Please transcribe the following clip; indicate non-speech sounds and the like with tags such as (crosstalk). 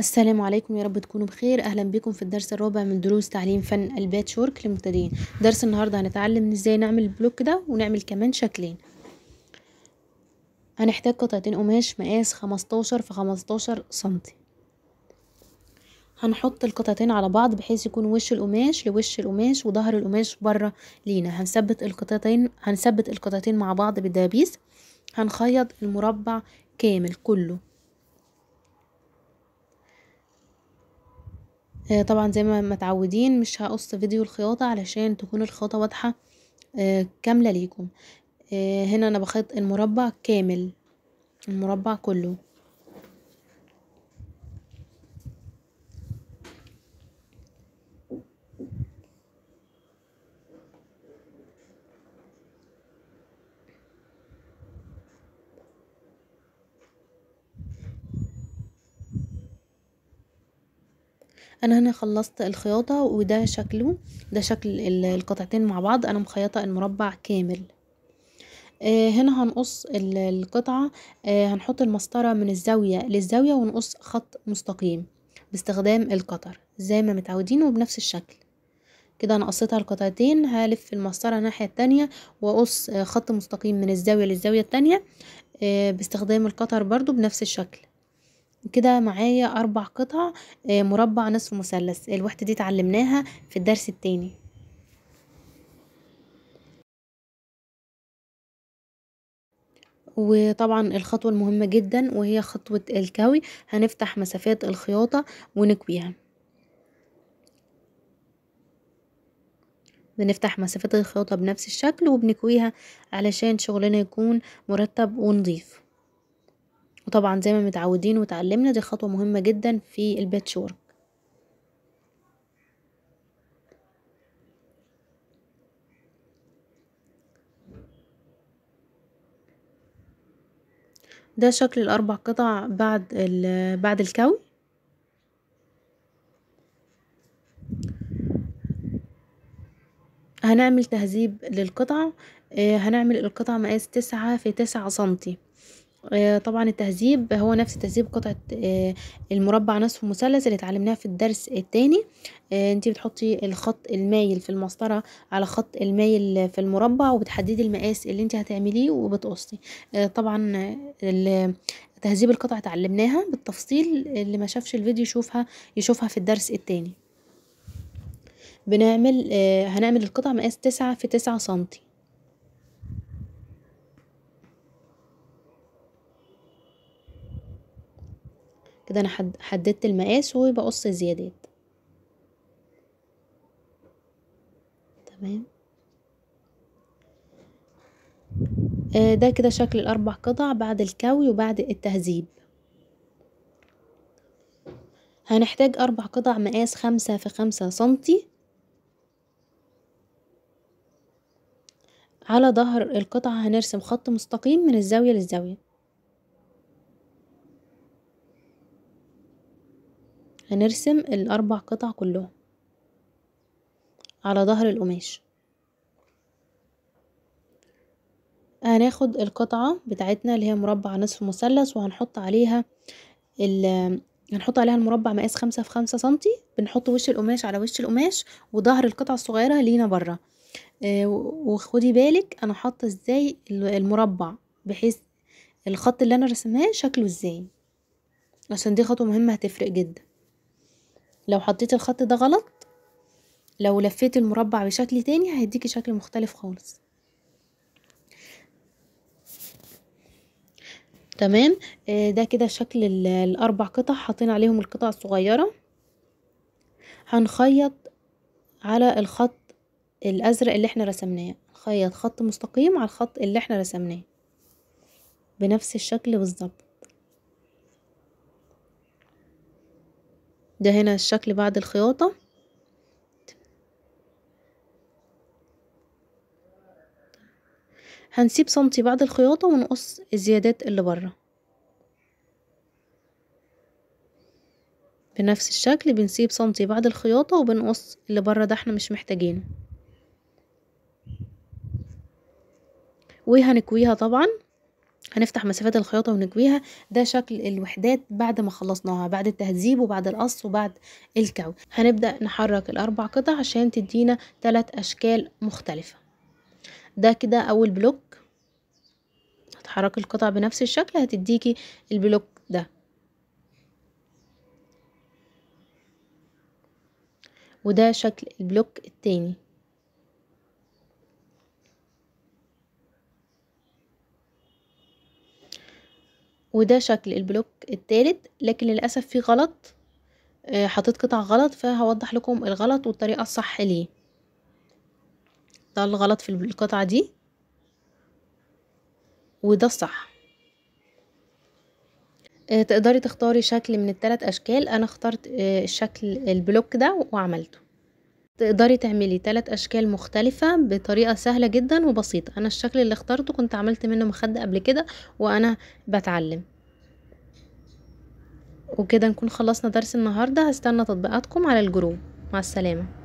السلام عليكم يا رب تكونوا بخير اهلا بكم في الدرس الرابع من دروس تعليم فن الباتش وورك للمبتدئين درس النهارده هنتعلم ازاي نعمل البلوك ده ونعمل كمان شكلين هنحتاج قطعتين قماش مقاس 15 في 15 سنتي هنحط القطعتين على بعض بحيث يكون وش القماش لوش القماش وظهر القماش بره لينا هنثبت القطعتين هنثبت القطعتين مع بعض بالدبابيس هنخيط المربع كامل كله آه، طبعا زي ما متعودين مش هقص فيديو الخياطة علشان تكون الخياطة واضحة آه، كاملة ليكم آه، هنا انا بخيط المربع كامل المربع كله انا هنا خلصت الخياطة وده شكله ده شكل القطعتين مع بعض انا مخيطة المربع كامل آه، هنا هنقص القطعة آه، هنحط المسطرة من الزاوية للزاوية ونقص خط مستقيم باستخدام القطر زي ما متعودين وبنفس الشكل كده انا قصيتها القطعتين هلف المسطرة الناحية التانية واقص آه، خط مستقيم من الزاوية للزاوية التانية باستخدام القطر برضو بنفس الشكل كده معايا أربع قطع آه، مربع نصف مثلث الوحدة دي اتعلمناها في الدرس التاني وطبعا الخطوة المهمة جدا وهي خطوة الكوي هنفتح مسافات الخياطة ونكويها بنفتح مسافات الخياطة بنفس الشكل وبنكويها علشان شغلنا يكون مرتب ونظيف وطبعا زي ما متعودين وتعلمنا دي خطوة مهمة جدا في ورك ده شكل الأربع قطع بعد بعد الكوي هنعمل تهذيب للقطع آه، هنعمل القطع مقاس تسعة في تسعة سنتي آه، طبعا التهذيب هو نفس تهذيب قطعة آه، المربع نصف مثلث اللي اتعلمناها في الدرس التاني آه، انت بتحطي الخط المايل في المسطرة على خط المايل في المربع وبتحددي المقاس اللي انت هتعمليه وبتقصي طبعا تهذيب القطع اتعلمناها بالتفصيل اللي ما شافش الفيديو يشوفها يشوفها في الدرس التاني بنعمل هنعمل القطع مقاس تسعة في تسعة سنتي كده انا حددت المقاس وبقص الزيادات تمام آه ده كده شكل الاربع قطع بعد الكوي وبعد التهذيب هنحتاج أربع قطع مقاس خمسة في خمسة سنتي على ظهر القطعة هنرسم خط مستقيم من الزاوية للزاوية هنرسم الأربع قطع كلهم على ظهر القماش هناخد القطعة بتاعتنا اللي هي مربع نصف مثلث وهنحط عليها ال (hesitation) هنحط عليها المربع مقاس خمسة في خمسة سنتي بنحط وش القماش على وش القماش وظهر القطعة الصغيرة لينا برا آه، وخدي بالك انا حاطة ازاي المربع بحيث الخط اللي انا رسماه شكله ازاي عشان دي خطوة مهمة هتفرق جدا لو حطيت الخط ده غلط لو لفيت المربع بشكل تاني هيديكي شكل مختلف خالص تمام آه، ده كده شكل الاربع قطع حطينا عليهم القطع الصغيره هنخيط على الخط الازرق اللي احنا رسمناه نخيط خط مستقيم على الخط اللي احنا رسمناه بنفس الشكل بالظبط ده هنا الشكل بعد الخياطة هنسيب سنتي بعد الخياطة ونقص الزيادات اللي بره بنفس الشكل بنسيب سنتي بعد الخياطة وبنقص اللي بره ده احنا مش محتاجينه وهنكويها طبعا هنفتح مسافات الخياطة ونكويها ده شكل الوحدات بعد ما خلصناها بعد التهذيب وبعد القص وبعد الكوي هنبدأ نحرك الأربع قطع عشان تدينا تلات أشكال مختلفة ده كده أول بلوك هتحرك القطع بنفس الشكل هتديكي البلوك ده وده شكل البلوك التاني وده شكل البلوك الثالث لكن للأسف في غلط آه، حطيت قطع غلط فهوضح لكم الغلط والطريقة الصح ليه ده الغلط في القطعة دي وده الصح آه، تقدري تختاري شكل من الثلاث أشكال أنا اخترت آه، شكل البلوك ده وعملته تقدري تعملي تلات أشكال مختلفة بطريقة سهلة جدا وبسيطة أنا الشكل اللي اخترته كنت عملت منه مخدة قبل كده وأنا بتعلم وكده نكون خلصنا درس النهاردة هستنى تطبيقاتكم على الجروب مع السلامة